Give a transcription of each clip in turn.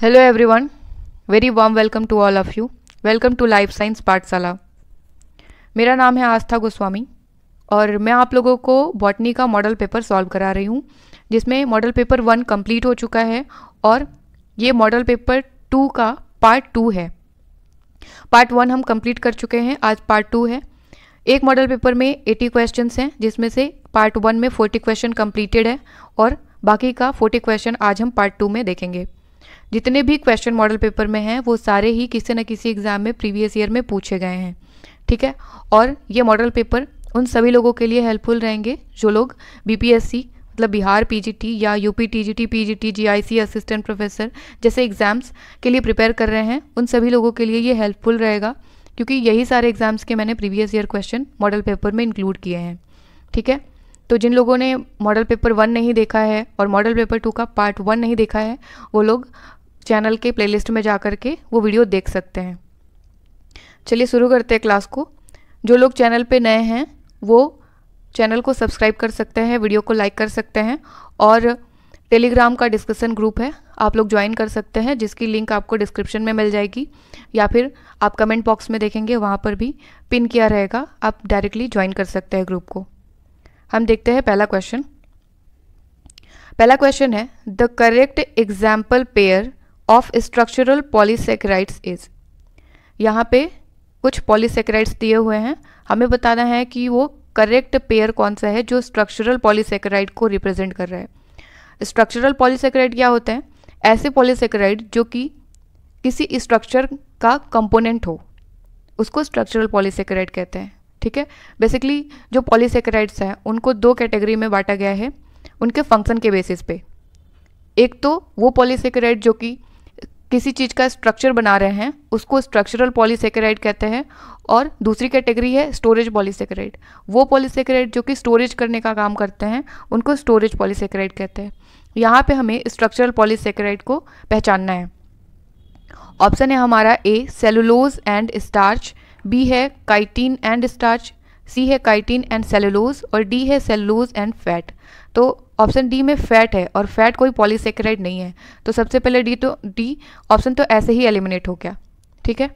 Hello everyone very warm welcome to all of you welcome to life science Pathshala मेरा नाम है आस्था गोस्वामी और मैं आप लोगों को बॉटनी का मॉडल पेपर सॉल्व करा रही हूँ जिसमें मॉडल पेपर वन कंप्लीट हो चुका है और ये मॉडल पेपर टू का पार्ट टू है पार्ट वन हम कंप्लीट कर चुके हैं आज पार्ट टू है एक मॉडल पेपर में एटी क्वेश्चन हैं जिसमें से पार्ट वन में फोर्टी क्वेश्चन कंप्लीटेड है और बाकी का फोर्टी क्वेश्चन आज हम पार्ट टू में देखेंगे जितने भी क्वेश्चन मॉडल पेपर में हैं वो सारे ही किसी न किसी एग्ज़ाम में प्रीवियस ईयर में पूछे गए हैं ठीक है और ये मॉडल पेपर उन सभी लोगों के लिए हेल्पफुल रहेंगे जो लोग बीपीएससी मतलब बिहार पीजीटी या UP TGT PGT GIC assistant professor जैसे एग्ज़ाम्स के लिए प्रिपेयर कर रहे हैं उन सभी लोगों के लिए ये हेल्पफुल रहेगा क्योंकि यही सारे एग्ज़ाम्स के मैंने previous year question model paper में इंक्लूड किए हैं ठीक है तो जिन लोगों ने मॉडल पेपर वन नहीं देखा है और मॉडल पेपर टू का पार्ट वन नहीं देखा है वो लोग चैनल के प्लेलिस्ट में जा कर के वो वीडियो देख सकते हैं चलिए शुरू करते हैं क्लास को जो लोग चैनल पे नए हैं वो चैनल को सब्सक्राइब कर सकते हैं वीडियो को लाइक कर सकते हैं और टेलीग्राम का डिस्कशन ग्रुप है आप लोग ज्वाइन कर सकते हैं जिसकी लिंक आपको डिस्क्रिप्शन में मिल जाएगी या फिर आप कमेंट बॉक्स में देखेंगे वहाँ पर भी पिन किया रहेगा आप डायरेक्टली ज्वाइन कर सकते हैं ग्रुप को हम देखते हैं पहला क्वेश्चन पहला क्वेश्चन है the correct example pair of structural polysaccharides is यहाँ पे कुछ पॉलीसेक्राइड्स दिए हुए हैं हमें बताना है कि वो करेक्ट पेयर कौन सा है जो स्ट्रक्चरल पॉलीसेक्राइड को रिप्रेजेंट कर रहा है स्ट्रक्चरल पॉलीसेक्राइड क्या होते हैं ऐसे पॉलीसेक्राइड जो कि किसी स्ट्रक्चर का कंपोनेंट हो उसको स्ट्रक्चरल पॉलीसेक्राइड कहते हैं ठीक है बेसिकली जो पॉलीसेक्राइड्स हैं उनको दो कैटेगरी में बांटा गया है उनके फंक्शन के बेसिस पे एक तो वो पॉलीसेक्राइड जो कि किसी चीज़ का स्ट्रक्चर बना रहे हैं उसको स्ट्रक्चरल पॉलीसेकेराइड कहते हैं और दूसरी कैटेगरी है स्टोरेज पॉलीसेकेराइड वो पॉलीसेकेराइड जो कि स्टोरेज करने का काम करते हैं उनको स्टोरेज पॉलीसेकेराइड कहते हैं यहाँ पे हमें स्ट्रक्चरल पॉलीसेकेराइड को पहचानना है ऑप्शन है हमारा A cellulose and starch B है काइटीन एंड स्टार्च सी है काइटीन एंड सेलुलोज और डी है सेलुलोज एंड फैट तो ऑप्शन डी में फैट है और फैट कोई पॉलीसेक्राइड नहीं है तो सबसे पहले डी तो डी ऑप्शन तो ऐसे ही एलिमिनेट हो गया ठीक है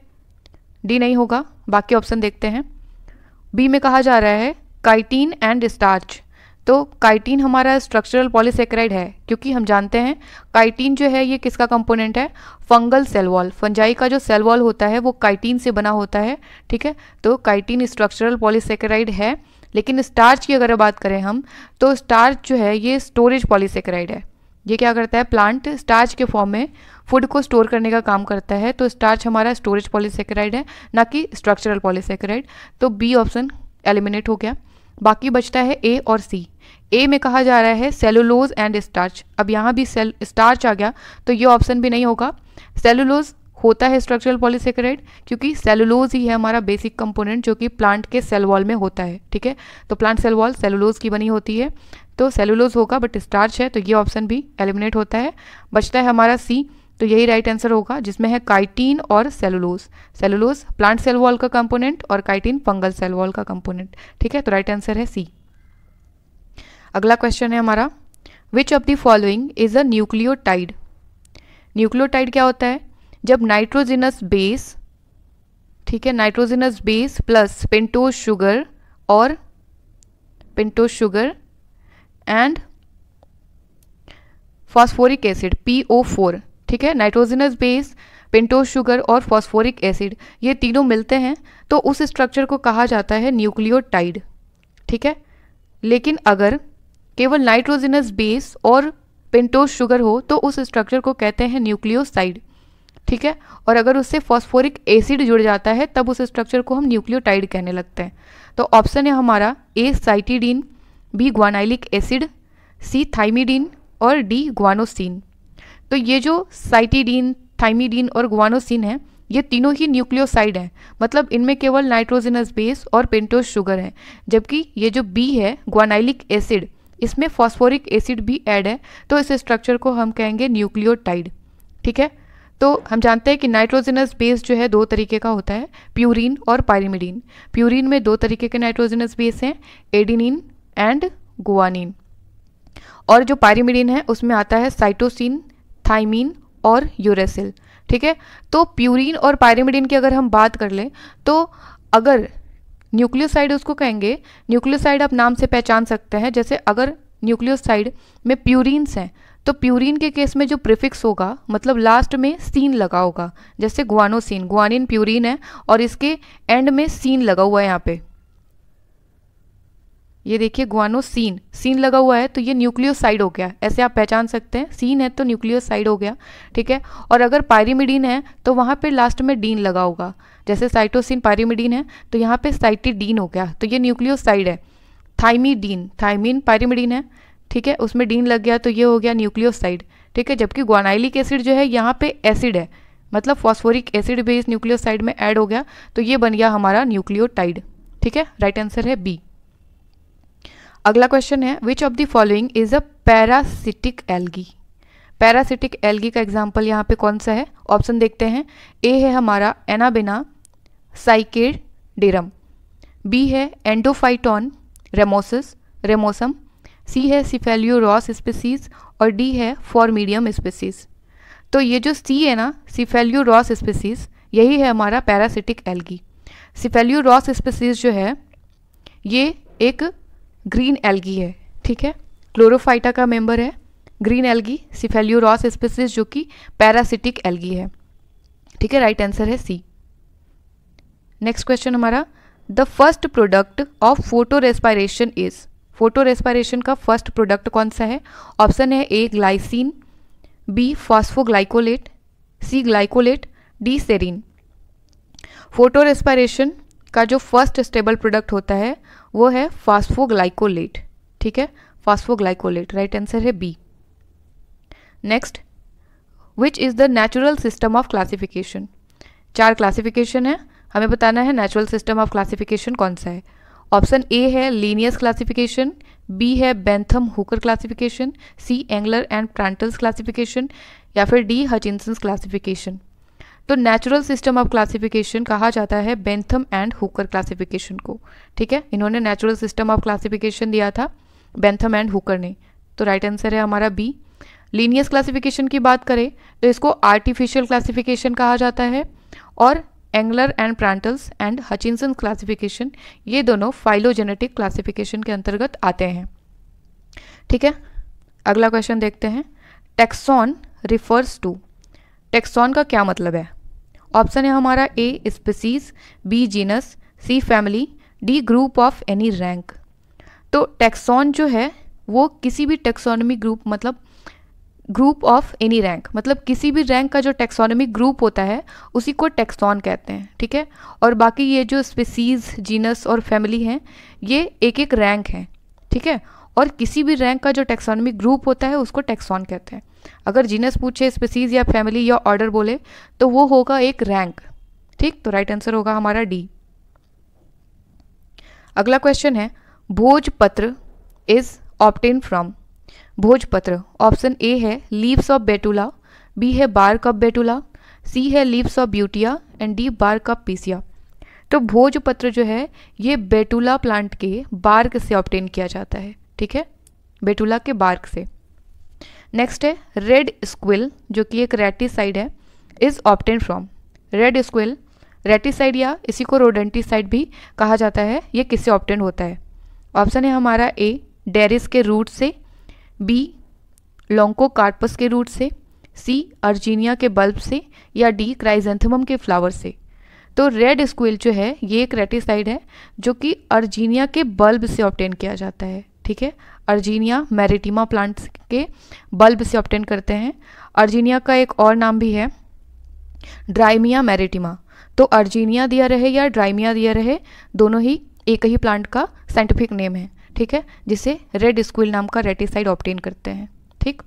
डी नहीं होगा बाकी ऑप्शन देखते हैं बी में कहा जा रहा है काइटीन एंड स्टार्च तो काइटीन हमारा स्ट्रक्चरल पॉलीसेक्राइड है क्योंकि हम जानते हैं काइटीन जो है ये किसका कंपोनेंट है फंगल सेल वॉल फंजाई का जो सेल वॉल होता है वो काइटीन से बना होता है ठीक है तो काइटीन स्ट्रक्चरल पॉलीसेक्राइड है लेकिन स्टार्च की अगर बात करें हम तो स्टार्च जो है ये स्टोरेज पॉलीसेक्राइड है ये क्या करता है प्लांट स्टार्च के फॉर्म में फूड को स्टोर करने का काम करता है तो स्टार्च हमारा स्टोरेज पॉलीसेक्राइड है ना कि स्ट्रक्चरल पॉलीसेक्राइड तो बी ऑप्शन एलिमिनेट हो गया बाकी बचता है ए और सी ए में कहा जा रहा है सेलुलोज एंड स्टार्च अब यहाँ भी सेल स्टार्च आ गया तो ये ऑप्शन भी नहीं होगा सेलुलोज होता है स्ट्रक्चरल पॉलीसेकेराइड क्योंकि सेलुलोज ही है हमारा बेसिक कंपोनेंट जो कि प्लांट के सेल वॉल में होता है ठीक है तो प्लांट सेल वॉल सेलुलोज की बनी होती है तो सेलुलोज होगा बट स्टार्च है तो ये ऑप्शन भी एलिमिनेट होता है बचता है हमारा सी तो यही राइट आंसर होगा जिसमें है काइटीन और cellulose cellulose plant cell wall का कंपोनेंट और काइटीन फंगल सेल वॉल का कंपोनेंट ठीक है तो राइट आंसर है सी अगला क्वेश्चन है हमारा which of the following is a nucleotide nucleotide क्या होता है जब नाइट्रोजिनस बेस ठीक है nitrogenous base plus pentose sugar और pentose sugar and phosphoric acid P O four ठीक है नाइट्रोजिनस बेस पेंटोज शुगर और फॉस्फोरिक एसिड ये तीनों मिलते हैं तो उस स्ट्रक्चर को कहा जाता है न्यूक्लियोटाइड ठीक है लेकिन अगर केवल नाइट्रोजिनस बेस और पेंटोज शुगर हो तो उस स्ट्रक्चर को कहते हैं न्यूक्लियोसाइड ठीक है और अगर उससे फॉस्फोरिक एसिड जुड़ जाता है तब उस स्ट्रक्चर को हम न्यूक्लियोटाइड कहने लगते हैं तो ऑप्शन है हमारा A cytidine B guanylic acid C thymidine और डी ग्वानोसिन तो ये जो साइटिडीन थाइमिडीन और ग्वानोसिन है ये तीनों ही न्यूक्लियोसाइड हैं मतलब इनमें केवल नाइट्रोजनस बेस और पेंटोस शुगर हैं जबकि ये जो बी है ग्वानाइलिक एसिड इसमें फॉस्फोरिक एसिड भी ऐड है तो इस स्ट्रक्चर को हम कहेंगे न्यूक्लियोटाइड ठीक है तो हम जानते हैं कि नाइट्रोजनस बेस जो है दो तरीके का होता है प्यूरिन और पायरिमिडीन प्यूरिन में दो तरीके के नाइट्रोजनस बेस हैं एडिनिन एंड गुआनिन और जो पायरीमिडीन है उसमें आता है साइटोसिन थाइमिन और यूरेसिल ठीक है तो प्यूरिन और पायरीमिडीन की अगर हम बात कर लें तो अगर न्यूक्लियोसाइड उसको कहेंगे न्यूक्लियोसाइड आप नाम से पहचान सकते हैं जैसे अगर न्यूक्लियोसाइड में प्यूरिन्स हैं तो प्यूरिन के केस में जो प्रिफिक्स होगा मतलब लास्ट में सीन लगा होगा जैसे ग्वानोसिन ग्वानिन प्यूरिन है और इसके एंड में सीन लगा हुआ है यहाँ पे ये देखिए गुआनोसिन सीन लगा हुआ है तो ये न्यूक्लियोसाइड हो गया ऐसे आप पहचान सकते हैं सीन है तो न्यूक्लियोसाइड हो गया ठीक है और अगर पायरीमिडीन है तो वहाँ पर लास्ट में डीन लगा होगा जैसे साइटोसिन पायरीमिडीन है तो यहाँ पर साइटिडीन हो गया तो ये न्यूक्लियोसाइड है थाइमीडीन थाइमिन पायरीमिडीन है ठीक है उसमें डीन लग गया तो ये हो गया न्यूक्लियोसाइड ठीक है जबकि ग्वानाइलिक एसिड जो है यहाँ पे एसिड है मतलब फॉस्फोरिक एसिड भी इस न्यूक्लियोसाइड में ऐड हो गया तो ये बन गया हमारा न्यूक्लियोटाइड ठीक है राइट आंसर है बी अगला क्वेश्चन है which of the following is a parasitic algae parasitic algae का एग्जाम्पल यहाँ पे कौन सा है ऑप्शन देखते हैं ए है हमारा एनाबिना साइकेड डेरम बी है एंडोफाइटॉन रेमोसिस रेमोसम सी है रॉस स्पेसीज और डी है फॉर मीडियम स्पेसीज तो ये जो सी है ना रॉस स्पेसीज यही है हमारा पैरासिटिक एल्गी रॉस स्पेसीज जो है ये एक ग्रीन एल्गी है ठीक है क्लोरोफाइटा का मेंबर है ग्रीन एल्गी रॉस स्पेसीज जो कि पैरासिटिक एल्गी है ठीक है राइट आंसर है सी नेक्स्ट क्वेश्चन हमारा the first product of photo respiration is photo respiration का फर्स्ट प्रोडक्ट कौन सा है ऑप्शन है A glycine B phosphoglycolate C glycolate D serine photo respiration का जो फर्स्ट स्टेबल प्रोडक्ट होता है वो है फॉस्फोग्लाइकोलेट ठीक है फॉस्फोग्लाइकोलेट राइट आंसर है B next which is the natural system of classification चार क्लासिफिकेशन है हमें बताना है नेचुरल सिस्टम ऑफ क्लासिफिकेशन कौन सा है ऑप्शन ए है लीनियस क्लासिफिकेशन बी है Bentham Hooker classification C Engler and Prantl's classification या फिर डी हचिनसन्स क्लासिफिकेशन तो नेचुरल सिस्टम ऑफ क्लासिफिकेशन कहा जाता है बेंथम एंड हुकर क्लासिफिकेशन को ठीक है इन्होंने नेचुरल सिस्टम ऑफ क्लासिफिकेशन दिया था बेंथम एंड हुकर ने तो राइट right आंसर है हमारा बी लीनियस क्लासिफिकेशन की बात करें तो इसको आर्टिफिशियल क्लासिफिकेशन कहा जाता है और Engler and Prantl's and Hutchinson classification ये दोनों फाइलोजेनेटिक क्लासिफिकेशन के अंतर्गत आते हैं ठीक है अगला क्वेश्चन देखते हैं टेक्सॉन रिफर्स टू टेक्सॉन का क्या मतलब है ऑप्शन है हमारा A species B genus C family D group of any rank तो टेक्सॉन जो है वो किसी भी टेक्सोनमी ग्रुप मतलब ग्रुप ऑफ एनी रैंक मतलब किसी भी रैंक का जो टेक्सोनॉमिक ग्रुप होता है उसी को टेक्सॉन कहते हैं ठीक है और बाकी ये जो स्पेसीज जीनस और फैमिली हैं ये एक एक रैंक है ठीक है और किसी भी रैंक का जो टेक्सोनॉमिक ग्रुप होता है उसको टेक्सॉन कहते हैं अगर जीनस पूछे स्पेसीज या फैमिली या ऑर्डर बोले तो वो होगा एक रैंक ठीक तो राइट आंसर होगा हमारा डी अगला क्वेश्चन है bhojpatra is obtained from bhojpatra option A है लीव्स ऑफ बेटूला बी है बार्क ऑफ बेटूला सी है leaves of Butea and D bark of Picea तो भोजपत्र जो है ये बेटूला प्लांट के बार्क से ऑप्टेन किया जाता है ठीक है बेटूला के बार्क से नेक्स्ट है रेड स्क्विल जो कि एक रेटिसाइड है is obtained from red squill raticide या इसी को रोडेंटिसाइड भी कहा जाता है ये किससे ऑप्टेन होता है ऑप्शन है हमारा ए डेरिस के रूट से बी कार्पस के रूट से सी अर्जीनिया के बल्ब से या डी क्राइजेंथमम के फ्लावर से तो रेड स्क्विल जो है ये एक रेटिसाइड है जो कि अर्जीनिया के बल्ब से ऑप्टेन किया जाता है ठीक है अर्जीनिया मैरिटिमा प्लांट्स के बल्ब से ऑप्टेन करते हैं अर्जीनिया का एक और नाम भी है ड्राइमिया मैरिटिमा तो अर्जीनिया दिया रहे या ड्राइमिया दिया रहे दोनों ही एक ही प्लांट का साइंटिफिक नेम है ठीक है जिसे रेड स्क्विल नाम का रेटिसाइड ऑप्टेन करते हैं ठीक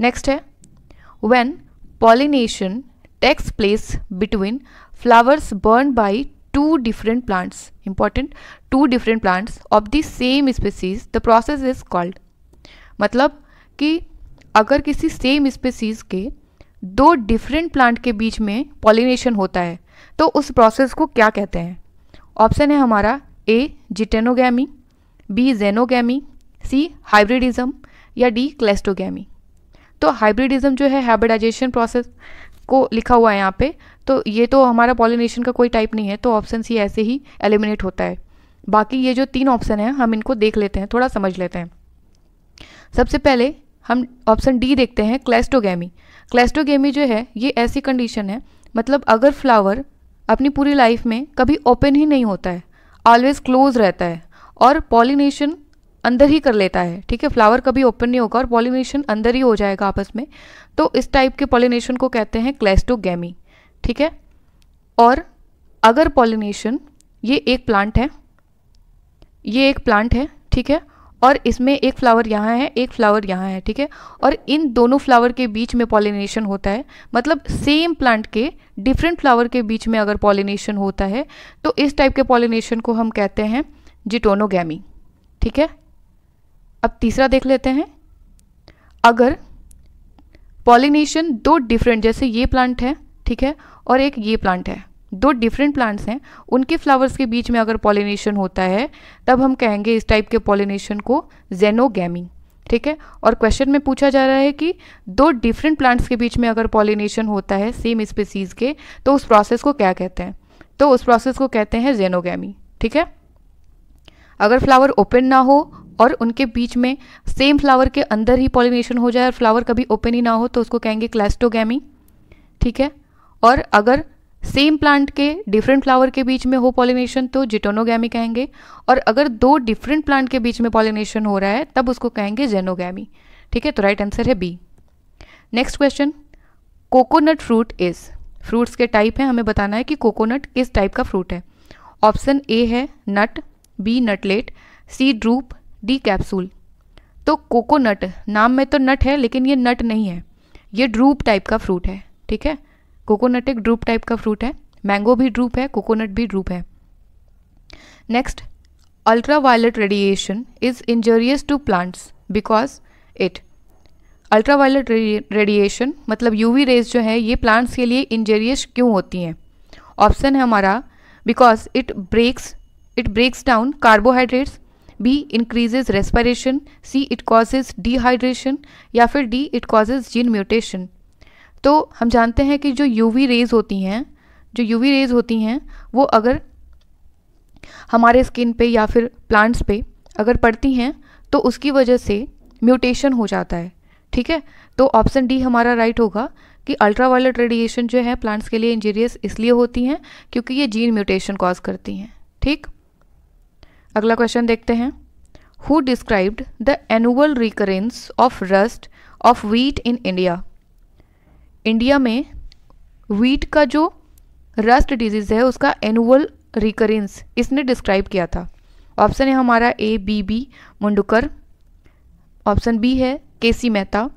नेक्स्ट है when pollination takes place between flowers borne by two different plants important to different plants of the same species the process is called मतलब कि अगर किसी सेम स्पेसीज के दो डिफरेंट प्लांट के बीच में पॉलिनेशन होता है तो उस प्रोसेस को क्या कहते हैं ऑप्शन है हमारा ए जिटेनोगैमी बी जेनोगैमी सी हाइब्रिडिज्म या डी क्लेस्टोगैमी तो हाइब्रिडिज्म जो है हाइब्रिडाइजेशन प्रोसेस को लिखा हुआ है यहाँ पे तो ये तो हमारा पॉलिनेशन का कोई टाइप नहीं है तो ऑप्शन सी ऐसे ही एलिमिनेट होता है बाकी ये जो तीन ऑप्शन हैं हम इनको देख लेते हैं थोड़ा समझ लेते हैं सबसे पहले हम ऑप्शन डी देखते हैं क्लेस्टोगैमी क्लेस्टोगैमी जो है ये ऐसी कंडीशन है मतलब अगर फ्लावर अपनी पूरी लाइफ में कभी ओपन ही नहीं होता है ऑलवेज क्लोज रहता है और पॉलिनेशन अंदर ही कर लेता है ठीक है फ्लावर कभी ओपन नहीं होगा और पॉलिनेशन अंदर ही हो जाएगा आपस में तो इस टाइप के पॉलिनेशन को कहते हैं क्लेस्टोगेमी ठीक है और अगर पॉलिनेशन ये एक प्लांट है ये एक प्लांट है ठीक है और इसमें एक फ्लावर यहाँ है एक फ्लावर यहाँ है ठीक है और इन दोनों फ्लावर के बीच में पॉलिनेशन होता है मतलब सेम प्लांट के डिफरेंट फ्लावर के बीच में अगर पॉलिनेशन होता है तो इस टाइप के पॉलिनेशन को हम कहते हैं जिटोनोगैमी ठीक है अब तीसरा देख लेते हैं अगर पॉलिनेशन दो डिफरेंट जैसे ये प्लांट है ठीक है और एक ये प्लांट है दो डिफरेंट प्लांट्स हैं उनके फ्लावर्स के बीच में अगर पॉलिनेशन होता है तब हम कहेंगे इस टाइप के पॉलिनेशन को जेनोगैमी ठीक है और क्वेश्चन में पूछा जा रहा है कि दो डिफरेंट प्लांट्स के बीच में अगर पॉलिनेशन होता है सेम स्पीसीज़ के तो उस प्रोसेस को क्या कहते हैं तो उस प्रोसेस को कहते हैं जेनोगैमी ठीक है अगर फ्लावर ओपन ना हो और उनके बीच में सेम फ्लावर के अंदर ही पॉलिनेशन हो जाए और फ्लावर कभी ओपन ही ना हो तो उसको कहेंगे क्लेस्टोगैमी ठीक है और अगर सेम प्लांट के डिफरेंट फ्लावर के बीच में हो पॉलिनेशन तो जिटोनोगैमी कहेंगे और अगर दो डिफरेंट प्लांट के बीच में पॉलिनेशन हो रहा है तब उसको कहेंगे जेनोगैमी ठीक है तो राइट आंसर है B next question coconut fruit is fruits के टाइप हैं हमें बताना है कि कोकोनट किस टाइप का फ्रूट है ऑप्शन ए है nut B nutlet C drupe D capsule तो कोकोनट नाम में तो नट है लेकिन ये नट नहीं है ये ड्रूप टाइप का फ्रूट है ठीक है कोकोनट एक ड्रूप टाइप का फ्रूट है मैंगो भी ड्रूप है कोकोनट भी ड्रूप है next radiation is injurious to plants because it ultra ultraviolet radiation मतलब यूवी रेज जो है ये प्लांट्स के लिए इंजरियस क्यों होती हैं ऑप्शन है हमारा because it breaks it breaks down carbohydrates B increases respiration C it causes dehydration या फिर D it causes gene mutation तो हम जानते हैं कि जो यू वी रेज़ होती हैं जो यू वी रेज़ होती हैं वो अगर हमारे स्किन पे या फिर प्लांट्स पे अगर पड़ती हैं तो उसकी वजह से म्यूटेशन हो जाता है ठीक है तो ऑप्शन डी हमारा राइट होगा कि अल्ट्रावायलेट रेडिएशन जो है प्लांट्स के लिए इंजीरियस इसलिए होती हैं क्योंकि ये जीन म्यूटेशन कॉज करती हैं ठीक अगला क्वेश्चन देखते हैं who described the annual recurrence of rust of wheat in India India में वीट का जो रस्ट डिजीज़ है उसका एनुअल रिकरेंस इसने डिस्क्राइब किया था ऑप्शन है हमारा A B B Mundkur option B है के सी मेहता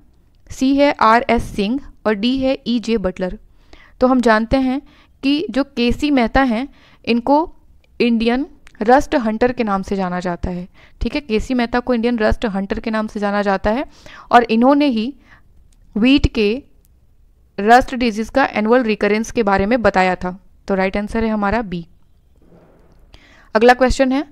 सी है आर एस सिंह और डी है ई e जे बटलर तो हम जानते हैं कि जो के सी मेहता हैं इनको इंडियन रस्ट हंटर के नाम से जाना जाता है ठीक है केसी मेहता को इंडियन रस्ट हंटर के नाम से जाना जाता है और इन्होंने ही वीट के रस्ट डिजीज का एनुअल रिकरेंस के बारे में बताया था तो राइट आंसर है हमारा बी अगला क्वेश्चन है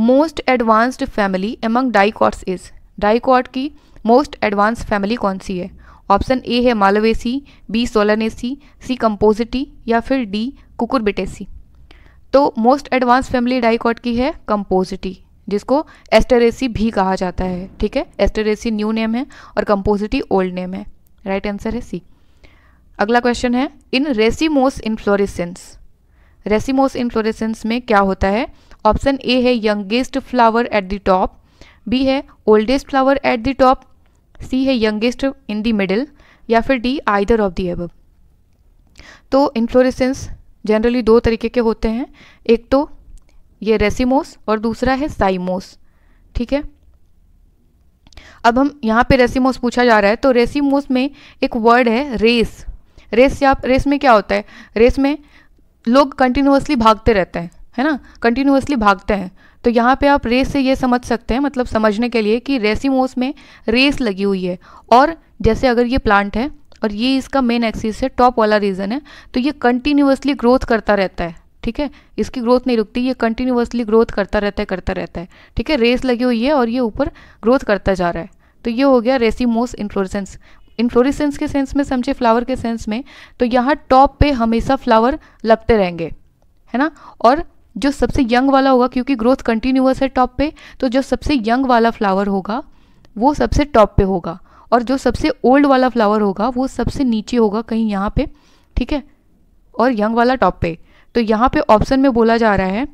most advanced family among dicots is dicot की मोस्ट एडवांस फैमिली कौन सी है ऑप्शन ए है Malvaceae B Solanaceae C Compositae या फिर डी कुकुरबिटेसी तो मोस्ट एडवांस फैमिली डाइकॉट की है कंपोजिटी जिसको एस्टेरेसी भी कहा जाता है ठीक है एस्टेरेसी न्यू नेम है और कंपोजिटी ओल्ड नेम है राइट right आंसर है सी अगला क्वेश्चन है in racemose inflorescence racemose inflorescence में क्या होता है ऑप्शन ए है youngest flower at the top B है oldest flower at the top C है यंगेस्ट इन द मिडिल या फिर D either of the above तो इन्फ्लोरेसेंस जनरली दो तरीके के होते हैं एक तो ये रेसिमोस और दूसरा है साइमोस ठीक है अब हम यहाँ पे रेसिमोस पूछा जा रहा है तो रेसिमोस में एक वर्ड है रेस रेस या रेस में क्या होता है रेस में लोग कंटिन्यूसली भागते रहते हैं है ना कंटिन्यूसली भागते हैं तो यहाँ पे आप रेस से ये समझ सकते हैं मतलब समझने के लिए कि रेसिमोस में रेस लगी हुई है और जैसे अगर ये प्लांट है और ये इसका मेन एक्सिस है टॉप वाला रीजन है तो ये कंटिन्यूसली ग्रोथ करता रहता है ठीक है इसकी ग्रोथ नहीं रुकती ये कंटिन्यूसली ग्रोथ करता रहता है करता रहता है ठीक है रेस लगी हुई है और ये ऊपर ग्रोथ करता जा रहा है तो ये हो गया रेसीमोस इन्फ्लोरेसेंस इन्फ्लोरेसेंस के सेंस में समझे फ्लावर के सेंस में तो यहाँ टॉप पे हमेशा फ्लावर लगते रहेंगे है ना और जो सबसे यंग वाला होगा क्योंकि ग्रोथ कंटिन्यूस है टॉप पे तो जो सबसे यंग वाला फ्लावर होगा वो सबसे टॉप पे होगा और जो सबसे ओल्ड वाला फ्लावर होगा वो सबसे नीचे होगा कहीं यहाँ पे ठीक है और यंग वाला टॉप पे तो यहाँ पे ऑप्शन में बोला जा रहा है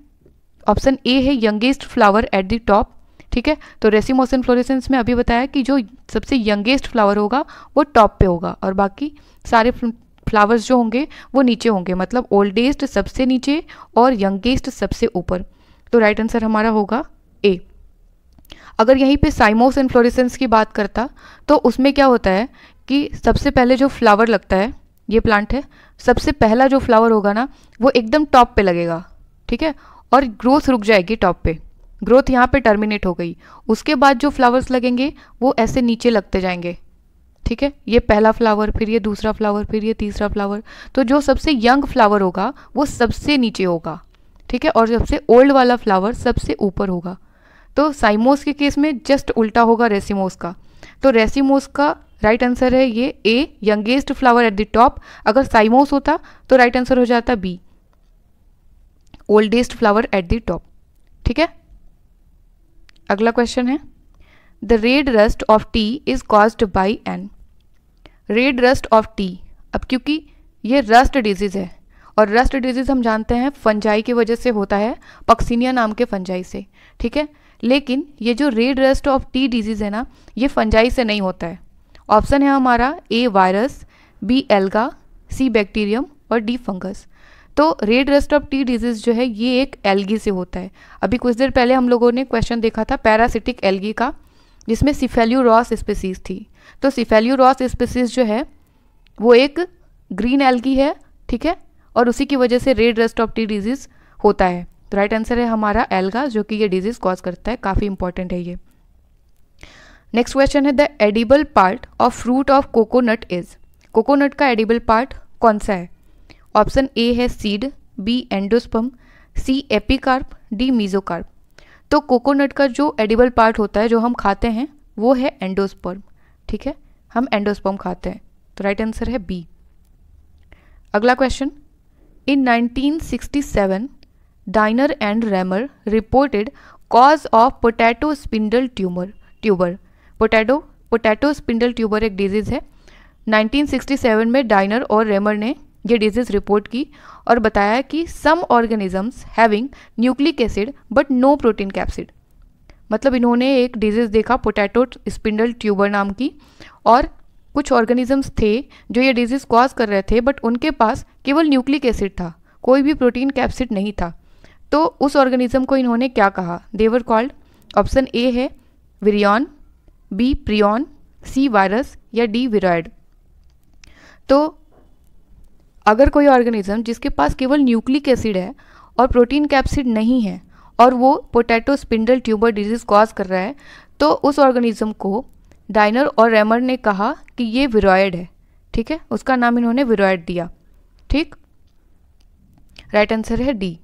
ऑप्शन ए है youngest flower at the top ठीक है तो रेसिमोसन फ्लोरेसेंस में अभी बताया कि जो सबसे यंगेस्ट फ्लावर होगा वो टॉप पे होगा और बाकी सारे फ्लावर्स जो होंगे वो नीचे होंगे मतलब ओल्डेस्ट सबसे नीचे और यंगेस्ट सबसे ऊपर तो राइट आंसर हमारा होगा ए अगर यहीं पे साइमोस इन्फ्लोरेसेंस की बात करता तो उसमें क्या होता है कि सबसे पहले जो फ्लावर लगता है ये प्लांट है सबसे पहला जो फ्लावर होगा ना वो एकदम टॉप पे लगेगा ठीक है और ग्रोथ रुक जाएगी टॉप पे ग्रोथ यहाँ पे टर्मिनेट हो गई उसके बाद जो फ्लावर्स लगेंगे वो ऐसे नीचे लगते जाएंगे ठीक है ये पहला फ्लावर फिर ये दूसरा फ्लावर फिर ये तीसरा फ्लावर तो जो सबसे यंग फ्लावर होगा वो सबसे नीचे होगा ठीक है और सबसे ओल्ड वाला फ्लावर सबसे ऊपर होगा तो साइमोस के केस में जस्ट उल्टा होगा रेसिमोस का तो रेसिमोस का राइट आंसर है ये A youngest flower at the top अगर साइमोस होता तो राइट आंसर हो जाता B oldest flower at the top ठीक है अगला क्वेश्चन है the red rust of tea is caused by an red rust of tea अब क्योंकि ये रस्ट डिजीज़ है और रस्ट डिजीज़ हम जानते हैं फंजाई की वजह से होता है पक्सीनिया नाम के फंजाई से ठीक है लेकिन ये जो red rust of tea disease है ना ये फंजाई से नहीं होता है ऑप्शन है हमारा A virus B alga C bacterium और डी फंगस तो red rust of tea disease जो है ये एक एल्गी से होता है अभी कुछ देर पहले हम लोगों ने क्वेश्चन देखा था पैरासिटिक एल्गी का जिसमें सिफेल्यू रॉस स्पेसीज थी तो सिफेल्यू रॉस स्पेसीज जो है वो एक ग्रीन एल्गी है ठीक है और उसी की वजह से red rust of tea disease होता है तो राइट आंसर है हमारा एल्गा जो कि ये डिजीज कॉज करता है काफ़ी इंपॉर्टेंट है ये नेक्स्ट क्वेश्चन है the edible part of fruit of coconut is coconut का एडिबल पार्ट कौन सा है ऑप्शन ए है seed B endosperm C epicarp D mesocarp तो कोकोनट का जो एडिबल पार्ट होता है जो हम खाते हैं वो है एंडोस्पर्म ठीक है हम एंडोस्पर्म खाते हैं तो राइट आंसर है बी अगला question in 1967 Diener and Raymer reported cause of potato spindle tumour tuber potato potato spindle tuber एक डिजीज़ है 1967 में डाइनर और रेमर ने यह डिजीज रिपोर्ट की और बताया कि some organisms having nucleic acid but no protein capsid मतलब इन्होंने एक डिजीज़ देखा पोटैटो स्पिंडल ट्यूबर नाम की और कुछ ऑर्गेनिजम्स थे जो ये डिजीज़ कॉज कर रहे थे बट उनके पास केवल न्यूक्लिक एसिड था कोई भी प्रोटीन कैप्सिड नहीं था तो उस ऑर्गेनिज्म को इन्होंने क्या कहा देवर कॉल्ड ऑप्शन ए है virion B prion C virus या डी विरायड तो अगर कोई ऑर्गेनिज्म जिसके पास केवल न्यूक्लिक एसिड है और प्रोटीन कैप्सिड नहीं है और वो potato spindle tuber disease cause कर रहा है तो उस ऑर्गेनिज्म को डाइनर और रेमर ने कहा कि ये विरोइड है ठीक है उसका नाम इन्होंने विरोइड दिया ठीक राइट आंसर है डी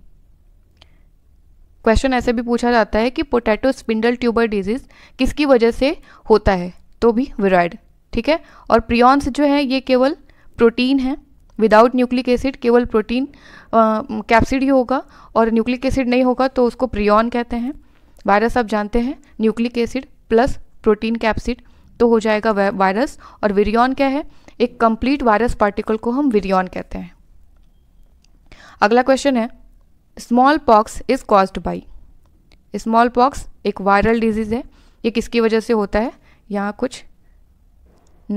क्वेश्चन ऐसे भी पूछा जाता है कि पोटैटो स्पिंडल ट्यूबर डिजीज़ किसकी वजह से होता है तो भी विराइड ठीक है और प्रियॉन्स जो है ये केवल प्रोटीन है विदाउट न्यूक्लिक एसिड केवल प्रोटीन कैप्सिड ही होगा और न्यूक्लिक एसिड नहीं होगा तो उसको प्रियॉन कहते हैं वायरस आप जानते हैं nucleic acid plus protein capsid तो हो जाएगा वायरस और विरियॉन क्या है एक कंप्लीट वायरस पार्टिकल को हम विरियॉन कहते हैं अगला क्वेश्चन है smallpox is caused by smallpox एक वायरल डिजीज़ है ये किसकी वजह से होता है यहाँ कुछ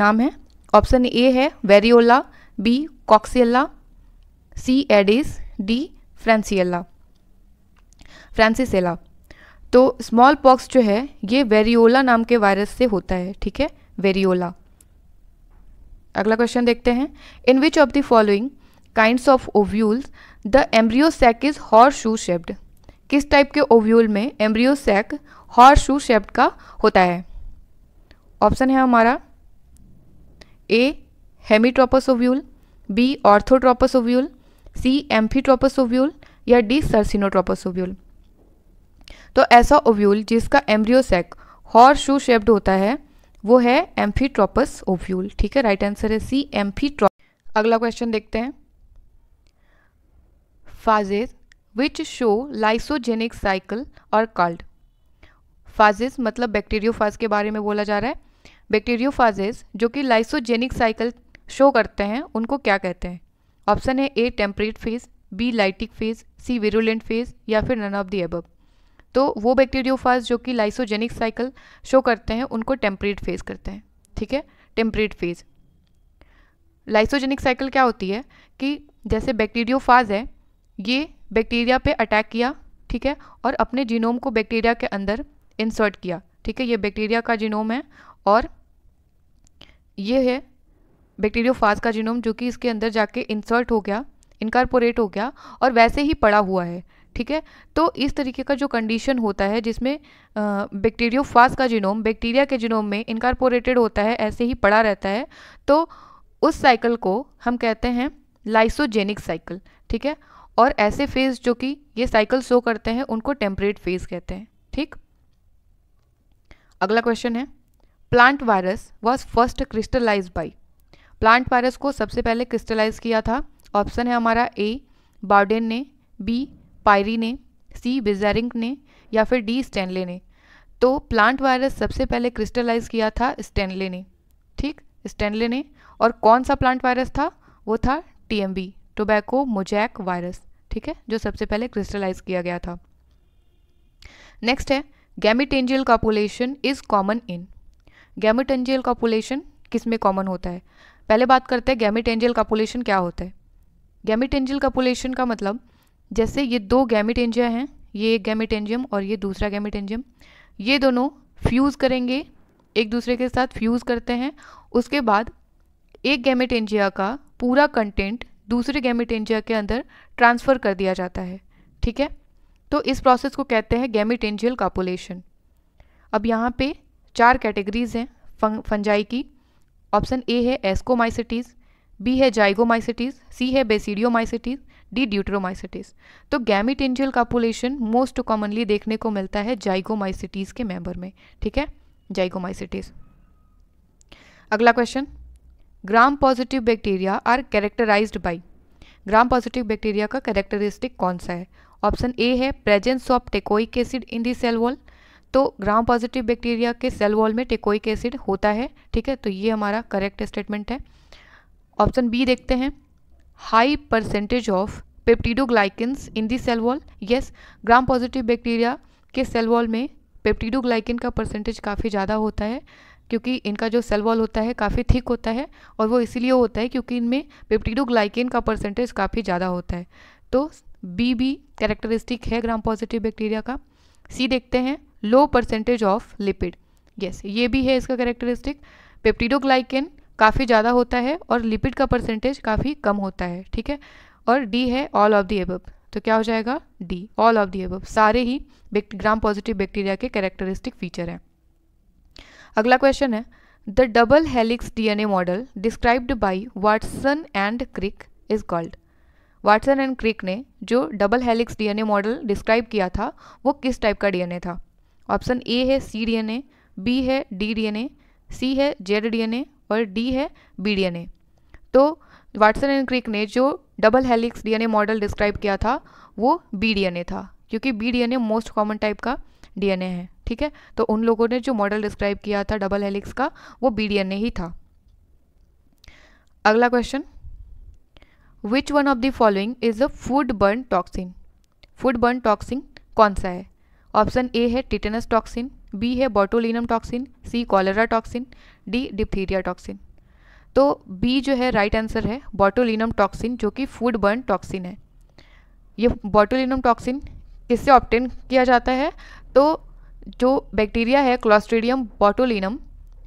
नाम है ऑप्शन ए है variola B coxiella C aedes D francisella francisella तो स्मॉल पॉक्स जो है ये वेरियोला नाम के वायरस से होता है ठीक है वेरियोला अगला क्वेश्चन देखते हैं in which of the following kinds of ovules the sac is horseshoe shaped किस टाइप के ओव्यूल में सैक हॉर्स शू शेप्ड का होता है ऑप्शन है हमारा A hemitropous ovule B orthotropous ovule C amphitropous ovule या डी सर्सिनोट्रोपस ओव्यूल तो ऐसा ओव्यूल जिसका सैक हॉर्स शू शेप्ड होता है वो है एम्फीट्रोपस ओव्यूल ठीक है राइट आंसर है सी एम्फीट्रॉप अगला क्वेश्चन देखते हैं phages which show lysogenic cycle और कल्ड फाजेज मतलब बैक्टीरियोफाज के बारे में बोला जा रहा है बैक्टीरियोफाजेज जो कि लाइसोजेनिक साइकिल शो करते हैं उनको क्या कहते हैं ऑप्शन है A temperate phage B lytic phage C virulent phage या फिर नन ऑफ दी एबब तो वो बैक्टीरियोफाज जो कि लाइसोजेनिक साइकिल शो करते हैं उनको टेम्परेट फेज करते हैं ठीक है टेम्परेट फेज लाइसोजेनिक साइकिल क्या होती है कि जैसे बैक्टीरियोफाज है ये बैक्टीरिया पे अटैक किया ठीक है और अपने जीनोम को बैक्टीरिया के अंदर इंसर्ट किया ठीक है ये बैक्टीरिया का जीनोम है और ये है बैक्टीरियोफाज का जीनोम जो कि इसके अंदर जाके इंसर्ट हो गया इनकारपोरेट हो गया और वैसे ही पड़ा हुआ है ठीक है तो इस तरीके का जो कंडीशन होता है जिसमें बैक्टीरियोफाज का जीनोम बैक्टीरिया के जीनोम में इनकारपोरेटेड होता है ऐसे ही पड़ा रहता है तो उस साइकिल को हम कहते हैं लाइसोजेनिक साइकिल ठीक है और ऐसे फेज़ जो कि ये साइकिल शो करते हैं उनको टेम्परेट फेज़ कहते हैं ठीक अगला क्वेश्चन है plant virus was first crystallize by plant virus को सबसे पहले क्रिस्टलाइज किया था ऑप्शन है हमारा ए बार्डेन ने बी पायरी ने सी बिजारिंग ने या फिर डी स्टैनले ने तो प्लांट वायरस सबसे पहले क्रिस्टलाइज किया था स्टैनले ने ठीक स्टैनले ने और कौन सा प्लांट वायरस था वो था टीएमबी टोबैको मोजैक वायरस ठीक है जो सबसे पहले क्रिस्टलाइज किया गया था नेक्स्ट है gametangial copulation is common in gametangial copulation किस में कॉमन होता है पहले बात करते हैं गैमिट कॉपुलेशन क्या होता है गैमिटेंजियल कॉपुलेशन का मतलब जैसे ये दो गैमिटेंजिया हैं ये एक गैमिटेंजियम और ये दूसरा गैमिटेंजियम ये दोनों फ्यूज़ करेंगे एक दूसरे के साथ फ्यूज़ करते हैं उसके बाद एक गैमिटेंजिया का पूरा कंटेंट दूसरे गैमिट एंजिया के अंदर ट्रांसफ़र कर दिया जाता है ठीक है तो इस प्रोसेस को कहते हैं गैमिट एंजियल कापोलेशन अब यहाँ पे चार कैटेगरीज हैं फं, फंजाई की ऑप्शन ए है एस्कोमाइसिटीज़ बी है जाइगोमाइसिटीज सी है बेसिडियोमाइसिटीज डी ड्यूट्रोमाइसिटीज तो gametangial copulation most commonly देखने को मिलता है जाइगोमाइसिटीज के मेम्बर में ठीक है जाइगोमाइसिटीज अगला question gram positive bacteria are characterize by gram positive bacteria का कैरेक्टरिस्टिक कौन सा है ऑप्शन ए है presence of teichoic acid in the cell wall तो ग्राम पॉजिटिव बैक्टीरिया के सेल वॉल में टेकोइक एसिड होता है ठीक है तो ये हमारा करेक्ट स्टेटमेंट है ऑप्शन बी देखते हैं high percentage of peptidoglycans in the cell wall yes gram positive bacteria के सेल वॉल में पेप्टिडोग्लाइकिन का परसेंटेज काफ़ी ज़्यादा होता है क्योंकि इनका जो सेल वॉल होता है काफ़ी थिक होता है और वो इसीलिए होता है क्योंकि इनमें पेप्टिडोग्लाइकेन का परसेंटेज काफ़ी ज़्यादा होता है तो बी बी कैरेक्टरिस्टिक है ग्राम पॉजिटिव बैक्टीरिया का सी देखते हैं low percentage of lipid yes ये भी है इसका कैरेक्टरिस्टिक पेप्टिडोग्लाइकेन काफ़ी ज़्यादा होता है और लिपिड का परसेंटेज काफ़ी कम होता है ठीक है और डी है ऑल ऑफ दी एबब तो क्या हो जाएगा डी ऑल ऑफ दी एबब सारे ही ग्राम पॉजिटिव बैक्टीरिया के कैरेक्टरिस्टिक फीचर हैं अगला क्वेश्चन है the double helix DNA model described by Watson and Crick is called Watson and Crick ने जो double helix DNA model describe किया था वो किस टाइप का डीएनए था ऑप्शन ए है सी डीएनए बी है डी डीएनए सी है जेड डीएनए और डी है बी डीएनए तो वाटसन एंड क्रिक ने जो double helix DNA model describe किया था वो बी डीएनए था क्योंकि B DNA most common type का डीएनए है ठीक है तो उन लोगों ने जो मॉडल डिस्क्राइब किया था डबल हेलिक्स का वो बी ही था अगला question which one of the following is a food borne toxin food borne toxin कौन सा है ऑप्शन ए है टिटेनस टॉक्सिन बी है botulinum toxin C cholera toxin D diphtheria toxin तो बी जो है राइट right आंसर है botulinum toxin जो कि फूड बर्न टॉक्सिन है ये बोटोलिनम टॉक्सिन किससे ऑप्टेन किया जाता है तो जो बैक्टीरिया है क्लॉस्ट्रीडियम बॉटोलिनम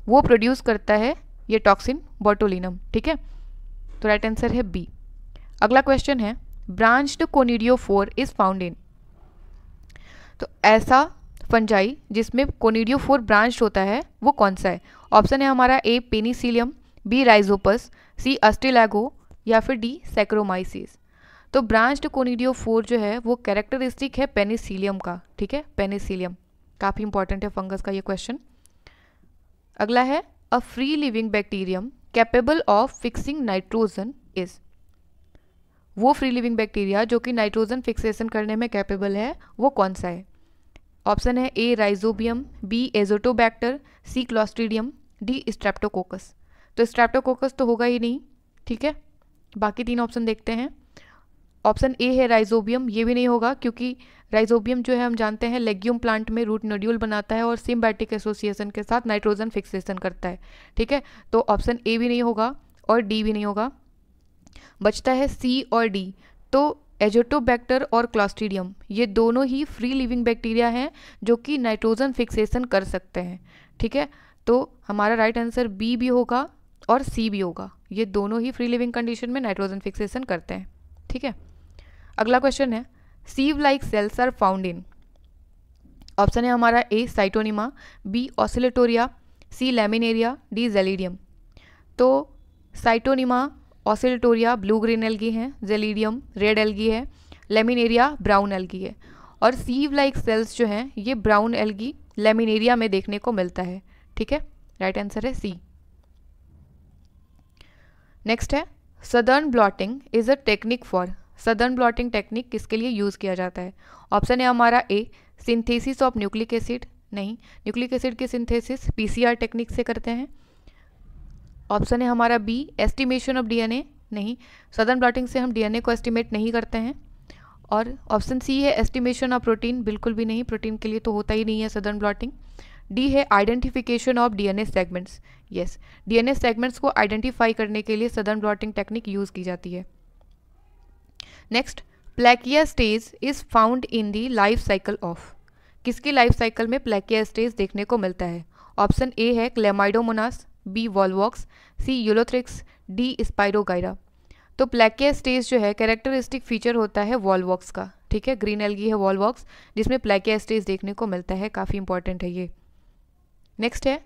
वो प्रोड्यूस करता है ये टॉक्सिन बॉटोलिनम ठीक है तो राइट आंसर है बी अगला क्वेश्चन है branched conidiophore is found in तो ऐसा फंजाई जिसमें कोनिडियो फोर ब्रांच होता है वो कौन सा है ऑप्शन है हमारा A penicillium B rhizopus C ustilago या फिर डी सेक्रोमाइसिस तो ब्रांच्ड कोनिडियो फोर जो है वो कैरेक्टरिस्टिक है पेनीसीलियम का ठीक है पेनीसीलियम काफ़ी इंपॉर्टेंट है फंगस का ये क्वेश्चन अगला है a free living bacterium capable of fixing nitrogen is वो फ्री लिविंग बैक्टीरिया जो कि नाइट्रोजन फिक्सेशन करने में कैपेबल है वो कौन सा है ऑप्शन है A rhizobium B azotobacter C clostridium D streptococcus तो स्ट्रेप्टोकोकस तो होगा ही नहीं ठीक है बाकी तीन ऑप्शन देखते हैं ऑप्शन ए है राइजोबियम ये भी नहीं होगा क्योंकि राइजोबियम जो है हम जानते हैं लेग्यूम प्लांट में रूट नोड्यूल बनाता है और सिम्बैटिक एसोसिएशन के साथ नाइट्रोजन फिक्सेशन करता है ठीक है तो ऑप्शन ए भी नहीं होगा और डी भी नहीं होगा बचता है सी और डी तो एजोटोबैक्टर और क्लॉस्ट्रीडियम ये दोनों ही फ्री लिविंग बैक्टीरिया हैं जो कि नाइट्रोजन फिक्सेशन कर सकते हैं ठीक है तो हमारा राइट आंसर बी भी होगा और सी भी होगा ये दोनों ही फ्री लिविंग कंडीशन में नाइट्रोजन फिक्सेशन करते हैं ठीक है अगला क्वेश्चन है sieve like cells are found in option है हमारा A scytonema B oscillatoria C laminaria D gelidium तो scytonema oscillatoria blue green algae हैं जेलीडियम रेड एल्गी है लेमिनेरिया ब्राउन एल्गी है और सीव लाइक सेल्स जो हैं ये ब्राउन एल्गी लेमिनेरिया में देखने को मिलता है ठीक है राइट आंसर है सी नेक्स्ट है southern blotting is a technique for southern blotting technique किसके लिए यूज़ किया जाता है ऑप्शन है हमारा A synthesis of nucleic acid नहीं न्यूक्लिक एसिड की सिंथेसिस पीसीआर टेक्निक से करते हैं ऑप्शन है हमारा बी एस्टिमेशन ऑफ डीएनए नहीं सदर्न ब्लॉटिंग से हम डीएनए को एस्टिमेट नहीं करते हैं और ऑप्शन सी है एस्टिमेशन ऑफ प्रोटीन बिल्कुल भी नहीं प्रोटीन के लिए तो होता ही नहीं है सदर्न ब्लॉटिंग डी है identification of DNA segments yes DNA segments को आइडेंटिफाई करने के लिए सदर्न ब्लॉटिंग टेक्निक यूज़ की जाती है next plakea stage is found in the life cycle of किसकी लाइफ साइकिल में प्लेकिया स्टेज देखने को मिलता है ऑप्शन ए है chlamydomonas B volvox C ulothrix D spirogyra तो प्लेकिया स्टेज जो है कैरेक्टरिस्टिक फीचर होता है वॉलवॉक्स का ठीक है ग्रीन एलगी है वॉलवॉक्स जिसमें प्लेकिया स्टेज देखने को मिलता है काफ़ी इंपॉर्टेंट है ये नेक्स्ट है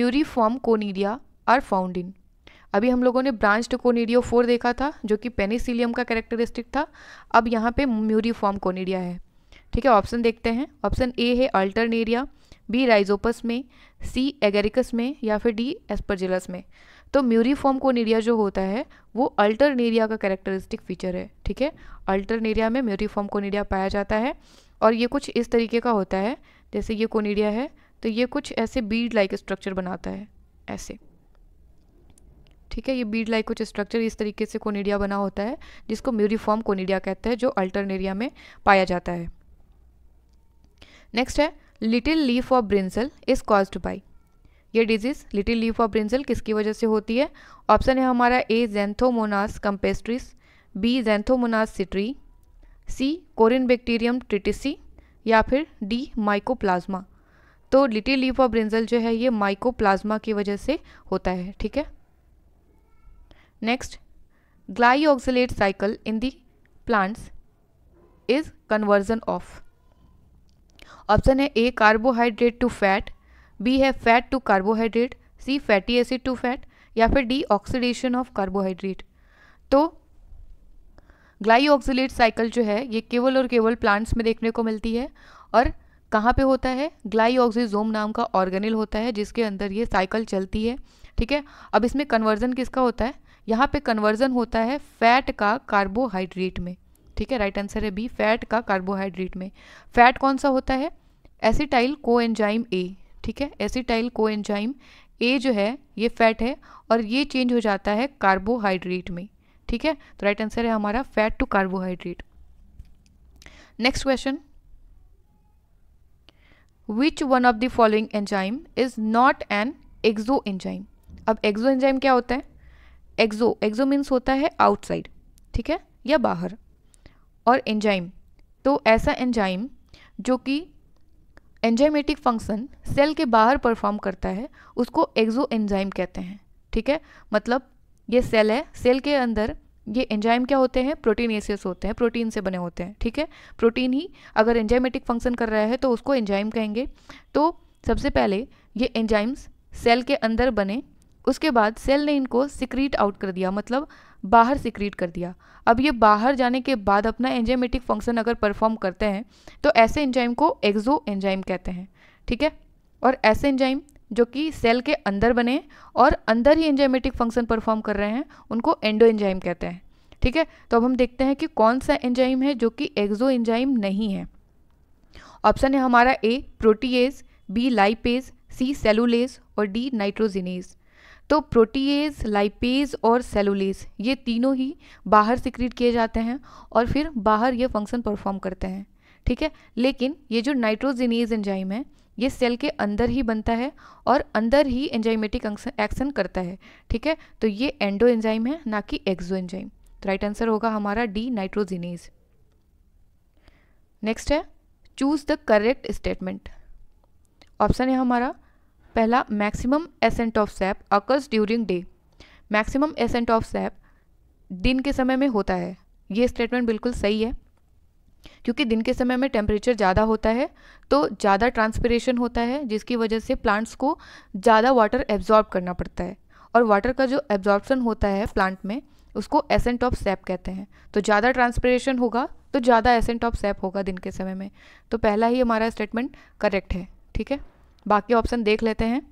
म्यूरी form conidia are found in अभी हम लोगों ने ब्रांच कोनिडियो फोर देखा था जो कि पेनिसिलियम का कैरेक्टरिस्टिक था अब यहाँ पे म्यूरीफॉर्म कोनीडिया है ठीक है ऑप्शन देखते हैं ऑप्शन ए है अल्टरनेरिया बी राइजोपस में सी एगेरिकस में या फिर डी एस्परजिलस में तो म्यूरीफॉर्म कोनीडिया जो होता है वो अल्टरनेरिया का कैरेक्टरिस्टिक फीचर है ठीक है अल्टरनेरिया में म्यूरीफॉर्म कोनीडिया पाया जाता है और ये कुछ इस तरीके का होता है जैसे ये कोनीडिया है तो ये कुछ ऐसे बीड लाइक स्ट्रक्चर बनाता है ऐसे ठीक है ये बीड लाइक कुछ स्ट्रक्चर इस तरीके से कोनिडिया बना होता है जिसको म्यूरिफॉर्म कोनिडिया कहते हैं जो अल्टरनेरिया में पाया जाता है नेक्स्ट है little leaf of brinjal is caused by ये disease little leaf of brinjal किसकी वजह से होती है ऑप्शन है हमारा A xanthomonas campestris B xanthomonas citri C corynebacterium tritici या फिर डी माइकोप्लाज्मा तो लिटिल लीफ ऑफ ब्रिंजल जो है ये माइकोप्लाज्मा की वजह से होता है ठीक है Next, glyoxylate cycle in the plants is conversion of. Option है A carbohydrate to fat B है fat to carbohydrate C fatty acid to fat या फिर डी ऑक्सीडेशन ऑफ कार्बोहाइड्रेट तो ग्लाइऑक्सिलेट साइकिल जो है ये केवल और केवल प्लांट्स में देखने को मिलती है और कहाँ पे होता है ग्लाइऑक्सीजोम नाम का ऑर्गेनिल होता है जिसके अंदर ये साइकिल चलती है ठीक है अब इसमें कन्वर्जन किसका होता है यहाँ पे कन्वर्जन होता है फैट का कार्बोहाइड्रेट में ठीक है राइट आंसर है बी फैट का कार्बोहाइड्रेट में फैट कौन सा होता है एसिटाइल को एंजाइम ए ठीक है एसिटाइल को एंजाइम ए जो है ये फैट है और ये चेंज हो जाता है कार्बोहाइड्रेट में ठीक है तो राइट आंसर है हमारा fat to carbohydrate next question which one of the following enzyme is not an exo enzyme अब एक्जो एंजाइम क्या होता है एक्जो एक्जो मीन्स होता है आउटसाइड ठीक है या बाहर और एंजाइम तो ऐसा एंजाइम जो कि एंजाइमेटिक फंक्शन सेल के बाहर परफॉर्म करता है उसको एक्जो एंजाइम कहते हैं ठीक है मतलब ये सेल है सेल के अंदर ये एंजाइम क्या होते हैं प्रोटीन एसियस होते हैं प्रोटीन से बने होते हैं ठीक है प्रोटीन ही अगर एंजाइमेटिक फंक्शन कर रहा है तो उसको एंजाइम कहेंगे तो सबसे पहले ये एंजाइम्स सेल के अंदर बने उसके बाद सेल ने इनको सिक्रीट आउट कर दिया मतलब बाहर सिक्रीट कर दिया अब ये बाहर जाने के बाद अपना एंजाइमेटिक फंक्शन अगर परफॉर्म करते हैं तो ऐसे एंजाइम को एक्जो एंजाइम कहते हैं ठीक है और ऐसे एंजाइम जो कि सेल के अंदर बने और अंदर ही एंजाइमेटिक फंक्शन परफॉर्म कर रहे हैं उनको एंडो एंजाइम कहते हैं ठीक है तो अब हम देखते हैं कि कौन सा एंजाइम है जो कि एक्जो एंजाइम नहीं है ऑप्शन है हमारा A protease B lipase C cellulase और डी नाइट्रोजिनेज तो प्रोटीएज लाइपेज और सेलुलेज ये तीनों ही बाहर सिक्रीट किए जाते हैं और फिर बाहर ये फंक्शन परफॉर्म करते हैं ठीक है लेकिन ये जो नाइट्रोजिनेज एंजाइम है ये सेल के अंदर ही बनता है और अंदर ही एंजाइमेटिक एक्शन करता है ठीक है तो ये एंडो एंजाइम है ना कि एक्जो एंजाइम तो राइट आंसर होगा हमारा डी नाइट्रोजिनेज नेक्स्ट है choose the correct statement option है हमारा पहला maximum ascent of sap occurs during day maximum ascent of sap दिन के समय में होता है ये स्टेटमेंट बिल्कुल सही है क्योंकि दिन के समय में टेम्परेचर ज़्यादा होता है तो ज़्यादा ट्रांसपेरेशन होता है जिसकी वजह से प्लांट्स को ज़्यादा वाटर एब्जॉर्ब करना पड़ता है और वाटर का जो एब्जॉर्बसन होता है प्लांट में उसको एसेंट ऑफ सैप कहते हैं तो ज़्यादा ट्रांसपेरेशन होगा तो ज़्यादा एसेंट ऑफ सैप होगा दिन के समय में तो पहला ही हमारा स्टेटमेंट करेक्ट है ठीक है बाकी ऑप्शन देख लेते हैं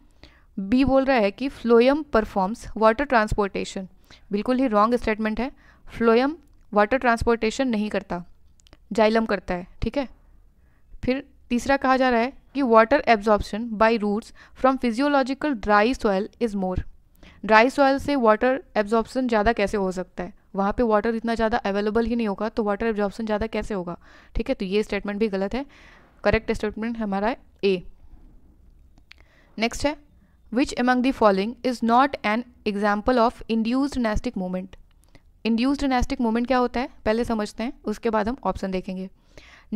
बी बोल रहा है कि फ्लोयम परफॉर्म्स वाटर ट्रांसपोर्टेशन बिल्कुल ही रॉन्ग स्टेटमेंट है फ्लोयम वाटर ट्रांसपोर्टेशन नहीं करता जाइलम करता है ठीक है फिर तीसरा कहा जा रहा है कि water absorption by roots from physiological dry soil is more dry soil से वाटर एब्जॉर्प्शन ज़्यादा कैसे हो सकता है वहाँ पे वाटर इतना ज़्यादा अवेलेबल ही नहीं होगा तो वाटर एब्जॉर्प्शन ज़्यादा कैसे होगा ठीक है तो ये स्टेटमेंट भी गलत है करेक्ट स्टेटमेंट हमारा ए नेक्स्ट है which among the following is not an example of induced nastic movement induced nastic movement क्या होता है पहले समझते हैं उसके बाद हम ऑप्शन देखेंगे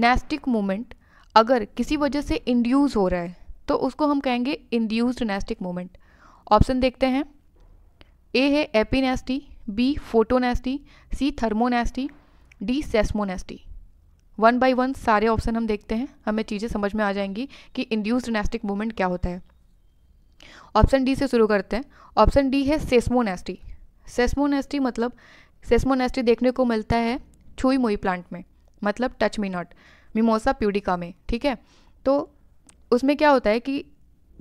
नेस्टिक मूवमेंट अगर किसी वजह से इंड्यूस हो रहा है तो उसको हम कहेंगे इंड्यूस्ड नेस्टिक मूवमेंट ऑप्शन देखते हैं ए है epinasty B photonasty C thermonasty D seismonasty one by one सारे ऑप्शन हम देखते हैं हमें चीज़ें समझ में आ जाएंगी कि इंड्यूस्ड नेस्टिक मूवमेंट क्या होता है ऑप्शन डी से शुरू करते हैं ऑप्शन डी है सेस्मोनेस्टी सेस्मोनेस्टी मतलब सेस्मोनेस्टी देखने को मिलता है छुई मुई प्लांट में मतलब touch me not mimosa pudica में ठीक है तो उसमें क्या होता है कि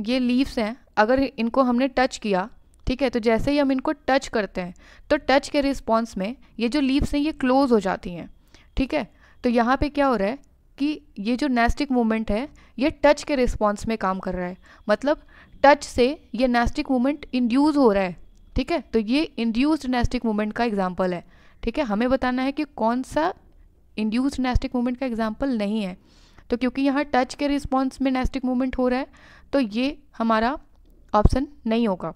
ये लीव्स हैं अगर इनको हमने टच किया ठीक है तो जैसे ही हम इनको टच करते हैं तो टच के रिस्पॉन्स में ये जो लीव्स हैं ये क्लोज़ हो जाती हैं ठीक है तो यहाँ पे क्या हो रहा है कि ये जो नेस्टिक मूवमेंट है ये टच के रिस्पॉन्स में काम कर रहा है मतलब टच से ये नेस्टिक मूवमेंट इंड्यूज हो रहा है ठीक है तो ये इंड्यूस्ड नेस्टिक मूवमेंट का एग्जाम्पल है ठीक है हमें बताना है कि कौन सा इंड्यूस्ड नेस्टिक मूवमेंट का एग्जाम्पल नहीं है तो क्योंकि यहाँ टच के रिस्पॉन्स में नेस्टिक मूवमेंट हो रहा है तो ये हमारा ऑप्शन नहीं होगा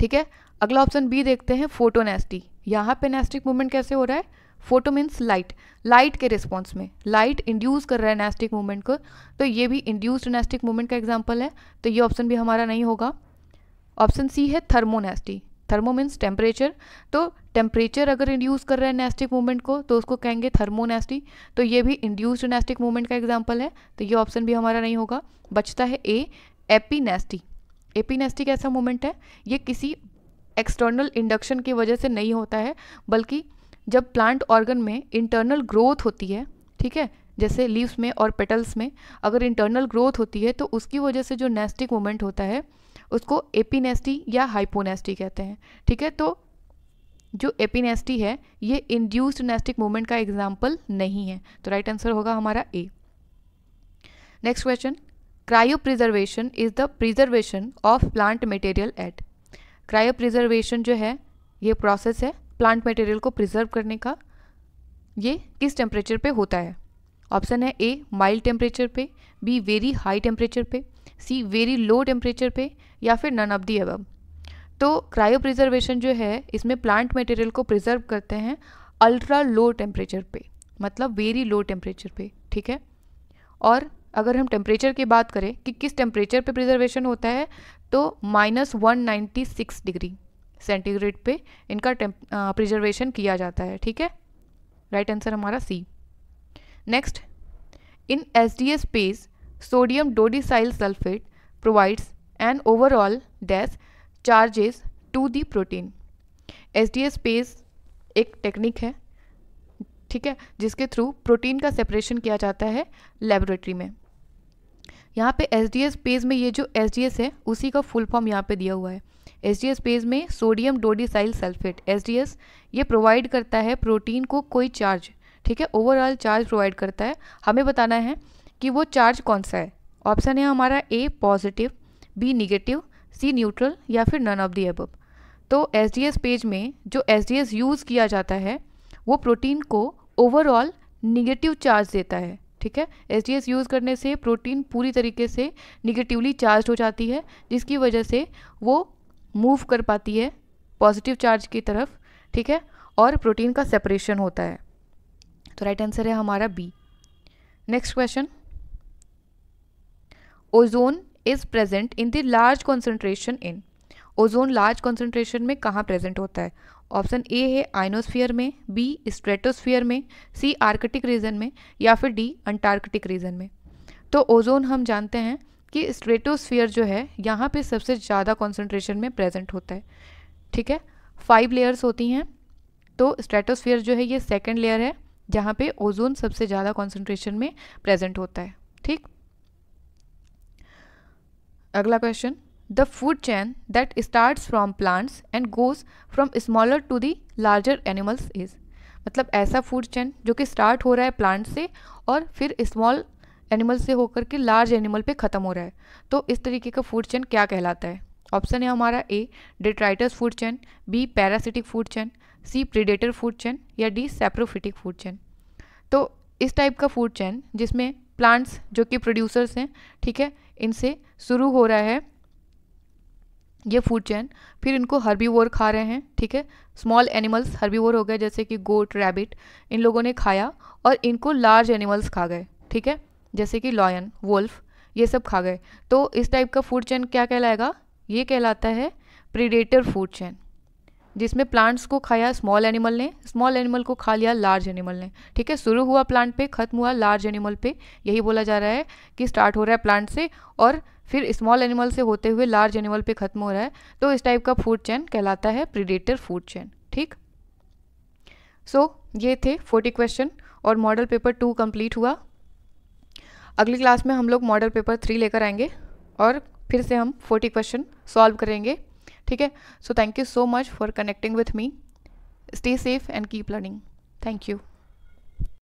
ठीक है अगला ऑप्शन बी देखते हैं फोटोनेस्टी यहाँ पे नेस्टिक मूवमेंट कैसे हो रहा है फोटो मीन्स लाइट लाइट के रिस्पॉन्स में लाइट इंड्यूस कर रहा है नेस्टिक मूवमेंट को तो ये भी इंड्यूस्ड नेस्टिक मूवमेंट का एग्जाम्पल है तो ये ऑप्शन भी हमारा नहीं होगा ऑप्शन सी है थर्मोनेस्टी थर्मो मीन्स टेम्परेचर तो टेम्परेचर अगर इंड्यूस कर रहा है नेस्टिक मूवमेंट को तो उसको कहेंगे थर्मोनेस्टी तो ये भी इंड्यूस्ड नेस्टिक मूवमेंट का एग्जाम्पल है तो ये ऑप्शन भी हमारा नहीं होगा बचता है ए एपी नेस्टिक ऐसा मूवमेंट है ये किसी एक्सटर्नल इंडक्शन की वजह से नहीं होता है बल्कि जब प्लांट ऑर्गन में इंटरनल ग्रोथ होती है ठीक है जैसे लीव्स में और पेटल्स में अगर इंटरनल ग्रोथ होती है तो उसकी वजह से जो नेस्टिक मोमेंट होता है उसको एपीनेस्टी या हाइपोनेस्टी कहते हैं ठीक है तो जो एपीनेस्टी है ये इंड्यूस्ड नेस्टिक मोमेंट का एग्जाम्पल नहीं है तो राइट आंसर होगा हमारा A next question cryopreservation is the preservation of plant material at cryopreservation जो है ये प्रोसेस है प्लांट मटेरियल को प्रिजर्व करने का ये किस टेम्परेचर पे होता है ऑप्शन है ए माइल्ड टेम्परेचर पे बी वेरी हाई टेम्परेचर पे सी वेरी लो टेम्परेचर पे या फिर नन ऑफ दी अब तो क्रायो प्रिजर्वेशन जो है इसमें प्लांट मटेरियल को प्रिजर्व करते हैं अल्ट्रा लो टेम्परेचर पे मतलब वेरी लो टेम्परेचर पे ठीक है और अगर हम टेम्परेचर की बात करें कि किस टेम्परेचर पे प्रिजर्वेशन होता है तो minus one ninety six degree centigrade पे इनका प्रिजर्वेशन किया जाता है ठीक है राइट आंसर हमारा C next in S D S PAGE sodium dodecyl sulphate provides an overall dash charges to the protein S D S PAGE एक technique है ठीक है जिसके थ्रू प्रोटीन का सेपरेशन किया जाता है लेबोरेटरी में यहाँ पे एस डी एस पेज में ये जो एस डी एस है उसी का फुल फॉर्म यहाँ पे दिया हुआ है एस डी एस पेज में sodium dodecyl sulphate S D S ये प्रोवाइड करता है प्रोटीन को कोई चार्ज ठीक है ओवरऑल चार्ज प्रोवाइड करता है हमें बताना है कि वो चार्ज कौन सा है ऑप्शन है हमारा A positive B negative C neutral या फिर नन ऑफ दी एब तो एस डी एस पेज में जो एस डी एस यूज़ किया जाता है वो प्रोटीन को ओवरऑल निगेटिव चार्ज देता है ठीक है एस डी एस यूज़ करने से प्रोटीन पूरी तरीके से निगेटिवली चार्ज हो जाती है जिसकी वजह से वो मूव कर पाती है पॉजिटिव चार्ज की तरफ ठीक है और प्रोटीन का सेपरेशन होता है तो राइट आंसर है हमारा B next question ozone is present in the large concentration in ozone large concentration में कहाँ प्रेजेंट होता है ऑप्शन ए है आइनोस्फियर में बी स्ट्रेटोस्फियर में सी आर्कटिक रीजन में या फिर डी अंटार्कटिक रीजन में तो ओजोन हम जानते हैं कि स्ट्रेटोस्फीयर जो है यहाँ पे सबसे ज़्यादा कॉन्सेंट्रेशन में प्रेजेंट होता है ठीक है फाइव लेयर्स होती हैं तो स्ट्रेटोस्फीयर जो है ये सेकेंड लेयर है जहाँ पे ओजोन सबसे ज़्यादा कॉन्सेंट्रेशन में प्रेजेंट होता है ठीक अगला question the food chain that start from plants and goes from smaller to the larger animals is मतलब ऐसा फूड चैन जो कि स्टार्ट हो रहा है प्लांट से और फिर स्मॉल एनिमल से होकर के लार्ज एनिमल पे ख़त्म हो रहा है तो इस तरीके का फूड चेन क्या कहलाता है ऑप्शन है हमारा A detritus food chain B parasitic food chain C predator food chain या डी सेप्रोफिटिक फूड चेन तो इस टाइप का फूड चेन जिसमें प्लांट्स जो कि प्रोड्यूसर्स हैं ठीक है इनसे शुरू हो रहा है ये फूड चैन फिर इनको हर्बीवोर खा रहे हैं ठीक है स्मॉल एनिमल्स हर्बीवोर हो गए जैसे कि गोट रैबिट इन लोगों ने खाया और इनको लार्ज एनिमल्स खा गए ठीक है जैसे कि लॉयन वुल्फ ये सब खा गए तो इस टाइप का फूड चेन क्या कहलाएगा ये कहलाता है प्रीडेटर फूड चेन जिसमें प्लांट्स को खाया स्मॉल एनिमल ने स्मॉल एनिमल को खा लिया लार्ज एनिमल ने ठीक है शुरू हुआ प्लांट पे खत्म हुआ लार्ज एनिमल पे यही बोला जा रहा है कि स्टार्ट हो रहा है प्लांट से और फिर स्मॉल एनिमल से होते हुए लार्ज एनिमल पे खत्म हो रहा है तो इस टाइप का फूड चैन कहलाता है प्रीडेटर फूड चैन ठीक सो so, ये थे फोर्टी क्वेश्चन और मॉडल पेपर टू कंप्लीट हुआ अगली क्लास में हम लोग मॉडल पेपर थ्री लेकर आएंगे और फिर से हम फोर्टी क्वेश्चन सॉल्व करेंगे ठीक है so thank you so much for connecting with me stay safe and keep learning thank you